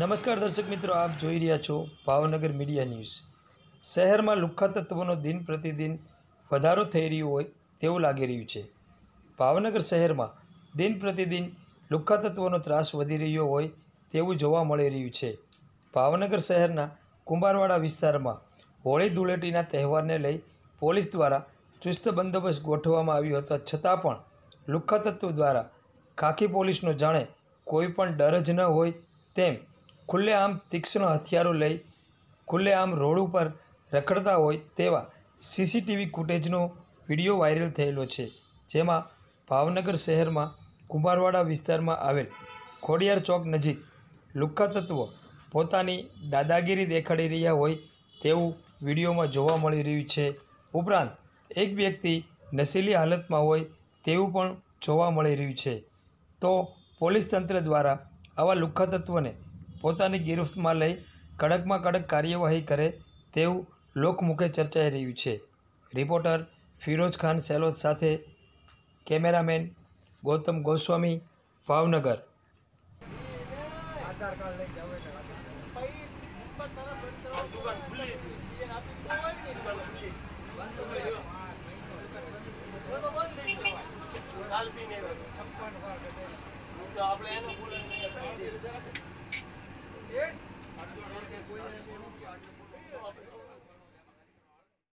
નમસ્કાર દર્શક મિત્રો આપ જોઈ રહ્યા છો ભાવનગર મીડિયા ન્યૂઝ શહેરમાં લુખ્ખા તત્વોનો દિન પ્રતિદિન વધારો થઈ રહ્યો હોય તેવું લાગી રહ્યું છે ભાવનગર શહેરમાં દિન પ્રતિદિન લુખ્ખા તત્વોનો ત્રાસ વધી રહ્યો હોય તેવું જોવા મળી રહ્યું છે ભાવનગર શહેરના કુંભારવાડા વિસ્તારમાં હોળી ધૂળેટીના તહેવારને લઈ પોલીસ દ્વારા ચુસ્ત બંદોબસ્ત ગોઠવવામાં આવ્યો હતો છતાં પણ લુખ્ખા તત્વો દ્વારા ખાખી પોલીસનો જાણે કોઈ પણ ડર જ ન હોય તેમ ખુલ્લેઆમ તીક્ષ્ણ હથિયારો લઈ ખુલ્લેઆમ રોડ ઉપર રખડતા હોય તેવા સીસીટીવી ફૂટેજનો વિડીયો વાયરલ થયેલો છે જેમાં ભાવનગર શહેરમાં કુંભારવાડા વિસ્તારમાં આવેલ ખોડિયાર ચોક નજીક લુખ્ખા તત્વો પોતાની દાદાગીરી દેખાડી રહ્યા હોય તેવું વિડીયોમાં જોવા મળી રહ્યું છે ઉપરાંત એક વ્યક્તિ નશીલી હાલતમાં હોય તેવું પણ જોવા મળી રહ્યું છે તો પોલીસ તંત્ર દ્વારા આવા લુખ્ખા તત્વોને પોતાની ગિરફ્તમાં લઈ કડકમાં કડક કાર્યવાહી કરે તેવું લોકમુખે ચર્ચાઈ રહ્યું છે રિપોર્ટર ફિરોજ ખાન સેલોદ સાથે કેમેરામેન ગૌતમ ગોસ્વામી ભાવનગર છપ્પન